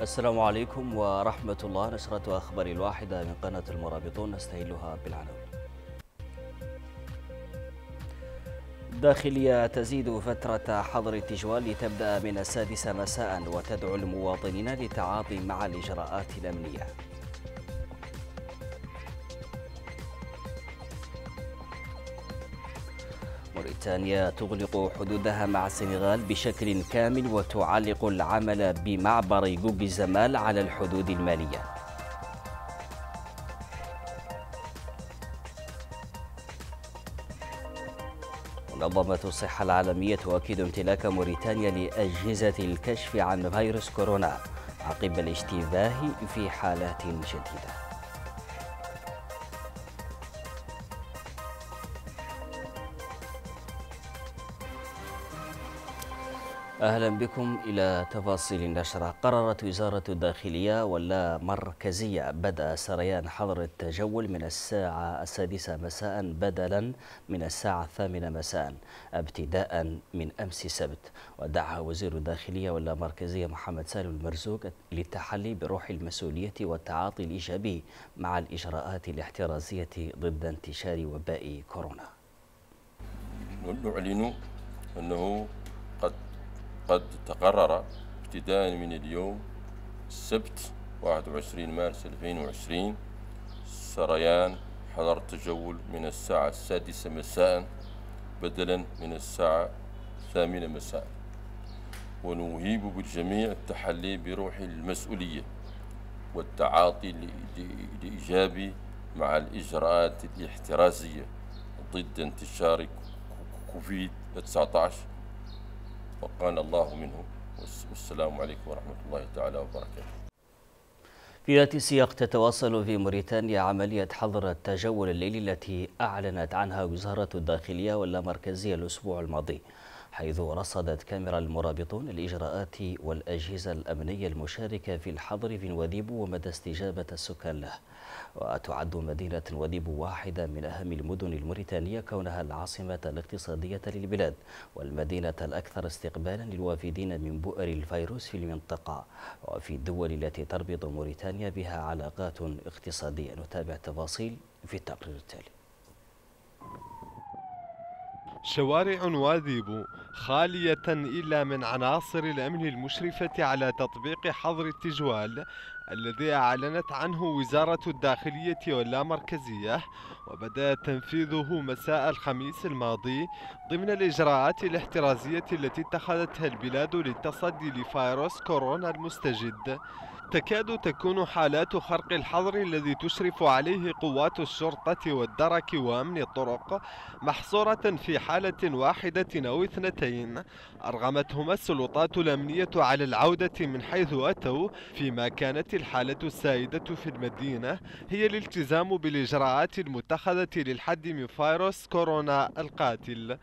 السلام عليكم ورحمة الله نشرة أخبار الواحدة من قناة المرابطون نستهلها بالعنوان الداخلية تزيد فترة حظر التجوال لتبدأ من السادسة مساء وتدعو المواطنين للتعاطي مع الإجراءات الأمنية موريتانيا تغلق حدودها مع السنغال بشكل كامل وتعلق العمل بمعبر جوبي زمال على الحدود المالية منظمة الصحة العالمية تؤكد امتلاك موريتانيا لأجهزة الكشف عن فيروس كورونا عقب الاشتباه في حالات شديده أهلا بكم إلى تفاصيل النشرة قررت وزارة الداخلية واللامركزية بدأ سريان حظر التجول من الساعة السادسة مساء بدلا من الساعة الثامنة مساء ابتداء من أمس السبت ودعا وزير الداخلية واللامركزية محمد سالم المرزوق للتحلي بروح المسؤولية والتعاطي الإيجابي مع الإجراءات الاحترازية ضد انتشار وباء كورونا نعلن أنه قد تقرر ابتداء من اليوم السبت 21 مارس 2020 سريان حضر التجول من الساعة السادسة مساء بدلا من الساعة الثامنة مساء ونهيب بالجميع التحلي بروح المسؤولية والتعاطي الإيجابي مع الإجراءات الاحترازية ضد انتشار كوفيد 19 وقانا الله منه والسلام عليكم ورحمة الله تعالى وبركاته في ذات السياق تتواصل في موريتانيا عملية حظر التجول الليلي التي أعلنت عنها وزارة الداخلية واللامركزية الأسبوع الماضي حيث رصدت كاميرا المرابطون الإجراءات والأجهزة الأمنية المشاركة في الحظر في نواديبو ومدى استجابة السكان له وتعد مدينة نواديبو واحدة من أهم المدن الموريتانية كونها العاصمة الاقتصادية للبلاد والمدينة الأكثر استقبالا للوافدين من بؤر الفيروس في المنطقة وفي الدول التي تربط موريتانيا بها علاقات اقتصادية نتابع تفاصيل في التقرير التالي شوارع واذيب خالية إلا من عناصر الأمن المشرفة على تطبيق حظر التجوال الذي أعلنت عنه وزارة الداخلية واللامركزية وبدأ تنفيذه مساء الخميس الماضي ضمن الإجراءات الاحترازية التي اتخذتها البلاد للتصدي لفيروس كورونا المستجد تكاد تكون حالات خرق الحظر الذي تشرف عليه قوات الشرطة والدرك وأمن الطرق محصورة في حالة واحدة أو اثنتين أرغمتهما السلطات الأمنية على العودة من حيث أتوا فيما كانت الحالة السائدة في المدينة هي الالتزام بالإجراءات المتخذة للحد من فيروس كورونا القاتل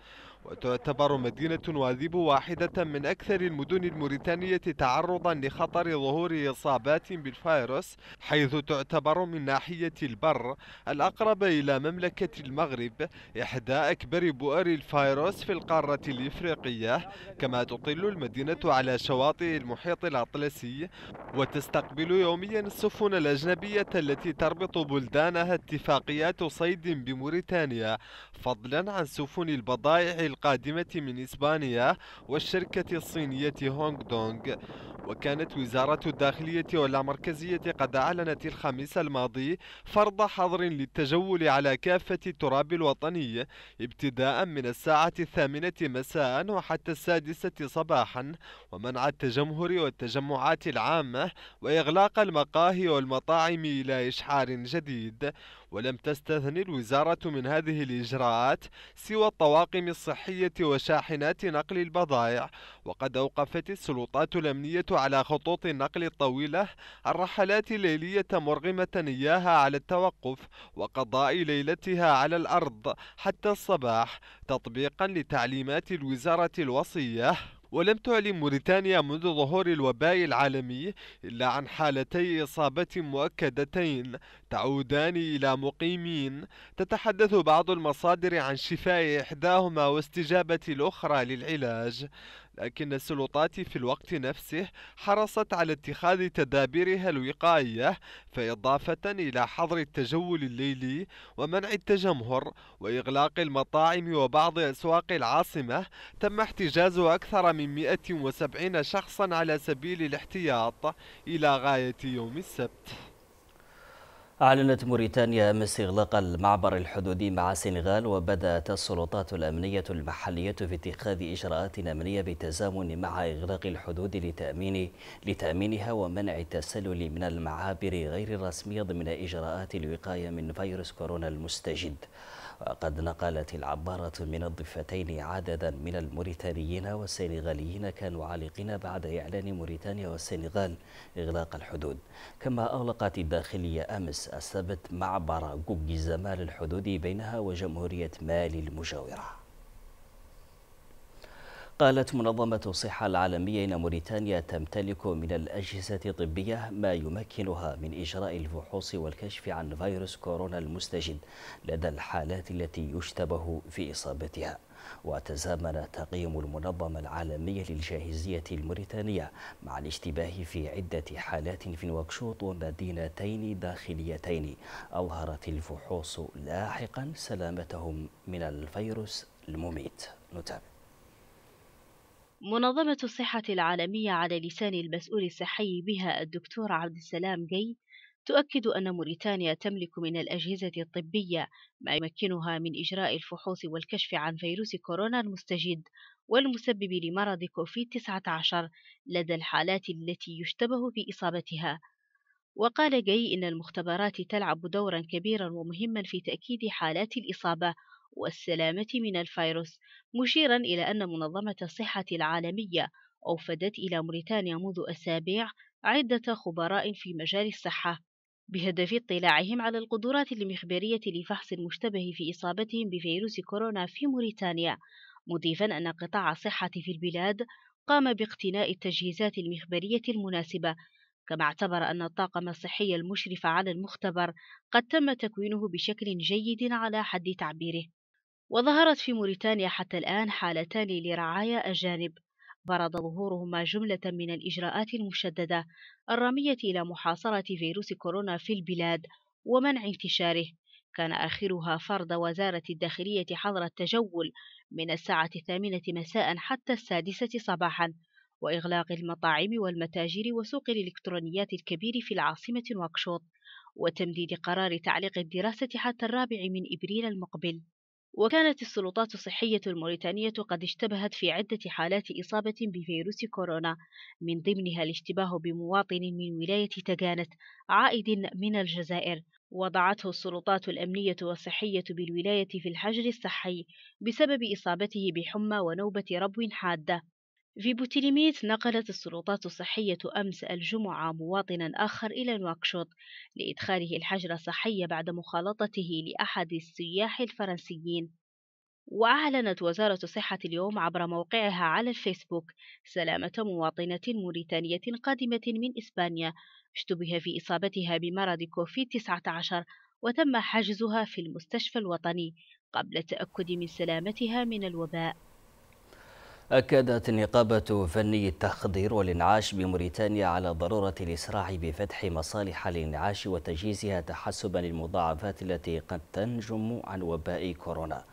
وتعتبر مدينة واذيب واحدة من أكثر المدن الموريتانية تعرضا لخطر ظهور إصابات بالفيروس حيث تعتبر من ناحية البر الأقرب إلى مملكة المغرب إحدى أكبر بؤر الفيروس في القارة الإفريقية كما تطل المدينة على شواطئ المحيط الأطلسي وتستقبل يوميا السفن الأجنبية التي تربط بلدانها اتفاقيات صيد بموريتانيا فضلا عن سفن البضائع القادمة من إسبانيا والشركة الصينية هونغ دونغ وكانت وزارة الداخلية والمركزية قد أعلنت الخميس الماضي فرض حظر للتجول على كافة التراب الوطني ابتداء من الساعة الثامنة مساء وحتى السادسة صباحا ومنع التجمهر والتجمعات العامة وإغلاق المقاهي والمطاعم إلى إشحار جديد ولم تستثني الوزارة من هذه الإجراءات سوى الطواقم الصحية وشاحنات نقل البضائع وقد أوقفت السلطات الأمنية على خطوط النقل الطويلة الرحلات الليلية مرغمة إياها على التوقف وقضاء ليلتها على الأرض حتى الصباح تطبيقا لتعليمات الوزارة الوصية ولم تعلن موريتانيا منذ ظهور الوباء العالمي إلا عن حالتي إصابة مؤكدتين تعودان إلى مقيمين تتحدث بعض المصادر عن شفاء إحداهما واستجابة الأخرى للعلاج لكن السلطات في الوقت نفسه حرصت على اتخاذ تدابيرها الوقائية فإضافة إلى حظر التجول الليلي ومنع التجمهر وإغلاق المطاعم وبعض أسواق العاصمة تم احتجاز أكثر من 170 شخصا على سبيل الاحتياط إلى غاية يوم السبت أعلنت موريتانيا أمس إغلاق المعبر الحدودي مع السنغال وبدأت السلطات الأمنية المحلية في اتخاذ إجراءات أمنية بالتزامن مع إغلاق الحدود لتأمين لتأمينها ومنع التسلل من المعابر غير الرسمية ضمن إجراءات الوقاية من فيروس كورونا المستجد. وقد نقلت العبارة من الضفتين عددا من الموريتانيين والسنغاليين كانوا عالقين بعد إعلان موريتانيا والسنغال إغلاق الحدود كما أغلقت الداخلية أمس السبت معبر جوجي زمال الحدود بينها وجمهورية مالي المجاورة قالت منظمة الصحة العالمية إن موريتانيا تمتلك من الأجهزة الطبية ما يمكنها من إجراء الفحوص والكشف عن فيروس كورونا المستجد لدى الحالات التي يشتبه في إصابتها وتزامن تقييم المنظمة العالمية للجاهزية الموريتانية مع الاشتباه في عدة حالات في نواكشوط ومدينتين داخليتين أظهرت الفحوص لاحقا سلامتهم من الفيروس المميت نتابع منظمة الصحة العالمية على لسان المسؤول الصحي بها الدكتور عبد السلام جي تؤكد أن موريتانيا تملك من الأجهزة الطبية ما يمكنها من إجراء الفحوص والكشف عن فيروس كورونا المستجد والمسبب لمرض كوفيد-19 لدى الحالات التي يشتبه بإصابتها وقال جي إن المختبرات تلعب دورا كبيرا ومهما في تأكيد حالات الإصابة والسلامة من الفيروس مشيرا إلى أن منظمة الصحة العالمية أوفدت إلى موريتانيا منذ أسابيع عدة خبراء في مجال الصحة بهدف اطلاعهم على القدرات المخبرية لفحص المشتبه في إصابتهم بفيروس كورونا في موريتانيا مضيفا أن قطاع الصحة في البلاد قام باقتناء التجهيزات المخبرية المناسبة كما اعتبر أن الطاقم الصحي المشرف على المختبر قد تم تكوينه بشكل جيد على حد تعبيره وظهرت في موريتانيا حتى الآن حالتان لرعايا أجانب فرض ظهورهما جملة من الإجراءات المشددة الرامية إلى محاصرة فيروس كورونا في البلاد ومنع انتشاره كان آخرها فرض وزارة الداخلية حظر التجول من الساعة الثامنة مساء حتى السادسة صباحا وإغلاق المطاعم والمتاجر وسوق الإلكترونيات الكبير في العاصمة نواكشوط وتمديد قرار تعليق الدراسة حتى الرابع من إبريل المقبل وكانت السلطات الصحية الموريتانية قد اشتبهت في عدة حالات إصابة بفيروس كورونا من ضمنها الاشتباه بمواطن من ولاية تجانت عائد من الجزائر وضعته السلطات الأمنية والصحية بالولاية في الحجر الصحي بسبب إصابته بحمى ونوبة ربو حادة في بوتيليميت نقلت السلطات الصحية أمس الجمعة مواطنا آخر إلى نواكشوط لإدخاله الحجر الصحي بعد مخالطته لأحد السياح الفرنسيين وأعلنت وزارة الصحة اليوم عبر موقعها على الفيسبوك سلامة مواطنة موريتانية قادمة من إسبانيا اشتبه في إصابتها بمرض كوفيد-19 وتم حجزها في المستشفى الوطني قبل التأكد من سلامتها من الوباء أكدت النقابة فني التخدير والإنعاش بموريتانيا على ضرورة الإسراع بفتح مصالح الإنعاش وتجهيزها تحسبا للمضاعفات التي قد تنجم عن وباء كورونا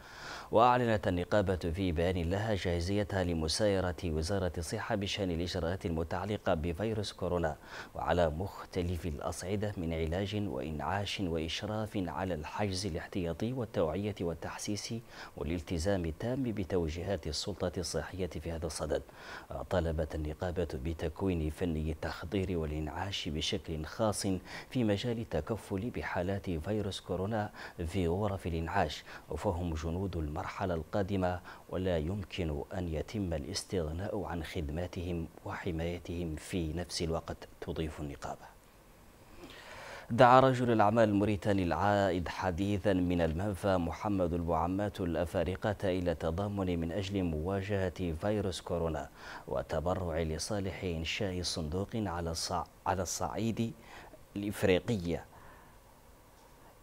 وأعلنت النقابة في بيان لها جاهزيتها لمسايرة وزارة الصحة بشأن الإجراءات المتعلقة بفيروس كورونا وعلى مختلف الأصعدة من علاج وإنعاش وإشراف على الحجز الاحتياطي والتوعية والتحسيس والالتزام التام بتوجيهات السلطة الصحية في هذا الصدد طلبت النقابة بتكوين فني التخدير والإنعاش بشكل خاص في مجال التكفل بحالات فيروس كورونا في غرف الإنعاش وفهم جنود المعركة المرحلة القادمة ولا يمكن أن يتم الاستغناء عن خدماتهم وحمايتهم في نفس الوقت تضيف النقابة دعا رجل الأعمال الموريتاني العائد حديثا من المنفى محمد البعمات الأفارقة إلى تضامن من أجل مواجهة فيروس كورونا وتبرع لصالح إنشاء صندوق على الصعيد الإفريقية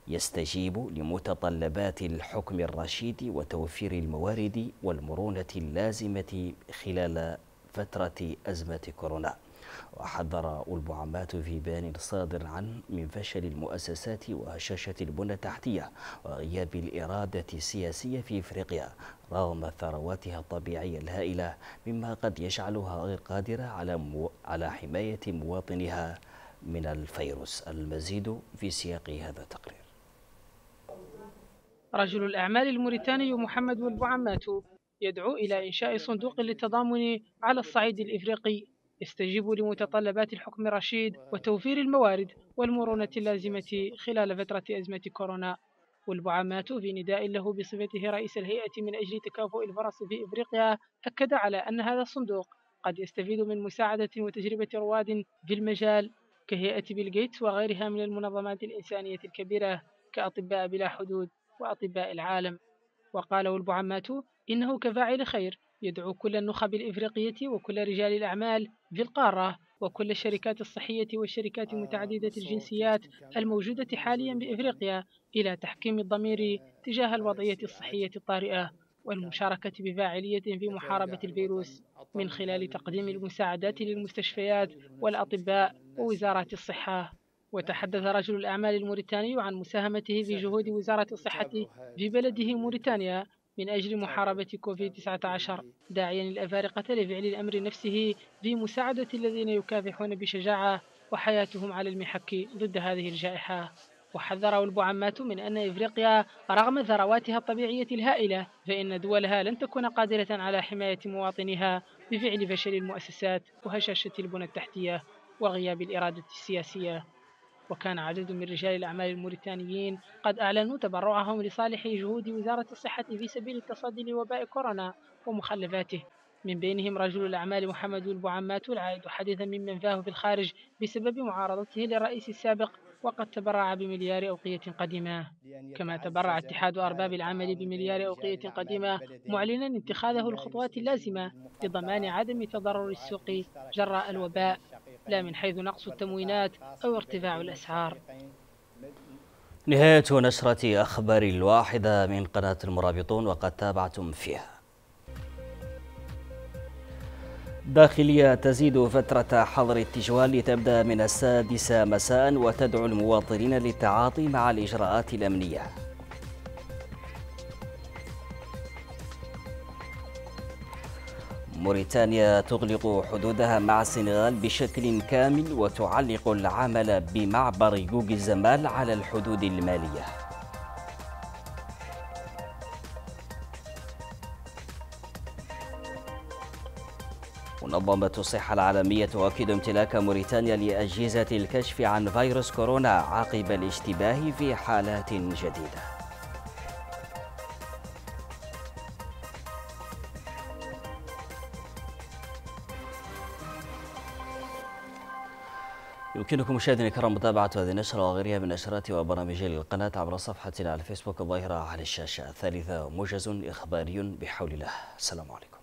يستجيب لمتطلبات الحكم الرشيد وتوفير الموارد والمرونة اللازمة خلال فترة أزمة كورونا وحذر البعمات في بيان صادر عن من فشل المؤسسات وهشاشة البنى التحتية وغياب الإرادة السياسية في إفريقيا رغم ثرواتها الطبيعية الهائلة مما قد يجعلها غير قادرة على مو... على حماية مواطنيها من الفيروس المزيد في سياق هذا التقرير رجل الأعمال الموريتاني محمد والبعمات يدعو إلى إنشاء صندوق للتضامن على الصعيد الإفريقي يستجيب لمتطلبات الحكم الرشيد وتوفير الموارد والمرونة اللازمة خلال فترة أزمة كورونا والبعمات في نداء له بصفته رئيس الهيئة من أجل تكافؤ الفرص في إفريقيا أكد على أن هذا الصندوق قد يستفيد من مساعدة وتجربة رواد في المجال كهيئة بيل جيتس وغيرها من المنظمات الإنسانية الكبيرة كأطباء بلا حدود وأطباء العالم وقاله عماتو إنه كفاعل خير يدعو كل النخب الإفريقية وكل رجال الأعمال في القارة وكل الشركات الصحية والشركات آه، متعددة الجنسيات الموجودة حاليا بإفريقيا إلى تحكيم الضمير تجاه الوضعية الصحية الطارئة والمشاركة بفاعلية في محاربة الفيروس من خلال تقديم المساعدات للمستشفيات والأطباء ووزارات الصحة وتحدث رجل الأعمال الموريتاني عن مساهمته في جهود وزارة الصحة في بلده موريتانيا من أجل محاربة كوفيد-19 داعيا الأفارقة لفعل الأمر نفسه في مساعدة الذين يكافحون بشجاعة وحياتهم على المحك ضد هذه الجائحة وحذره البعمات من أن إفريقيا رغم ثرواتها الطبيعية الهائلة فإن دولها لن تكون قادرة على حماية مواطنيها بفعل فشل المؤسسات وهشاشة البنى التحتية وغياب الإرادة السياسية وكان عدد من رجال الأعمال الموريتانيين قد أعلنوا تبرعهم لصالح جهود وزارة الصحة في سبيل التصدي لوباء كورونا ومخلفاته من بينهم رجل الأعمال محمد البعمات العائد حديثا من منفاه في الخارج بسبب معارضته للرئيس السابق وقد تبرع بمليار أوقية قديمة كما تبرع اتحاد أرباب العمل بمليار أوقية قديمة معلنا اتخاذه الخطوات اللازمة لضمان عدم تضرر السوق جراء الوباء لا من حيث نقص التموينات أو ارتفاع الأسعار نهاية نشرة أخبار الواحدة من قناة المرابطون وقد تابعتم فيها داخلية تزيد فترة حظر التجوال لتبدأ من السادسة مساء وتدعو المواطنين للتعاطي مع الإجراءات الأمنية موريتانيا تغلق حدودها مع السنغال بشكل كامل وتعلق العمل بمعبر جوج الزمال على الحدود المالية منظمة الصحة العالمية تؤكد امتلاك موريتانيا لأجهزة الكشف عن فيروس كورونا عقب الاشتباه في حالات جديدة يمكنكم مشاهدينا الكرام متابعة هذه النشرة وغيرها من نشرات وبرامج القناة عبر صفحتنا على الفيسبوك الظاهرة على الشاشة الثالثة موجز إخباري بحول الله السلام عليكم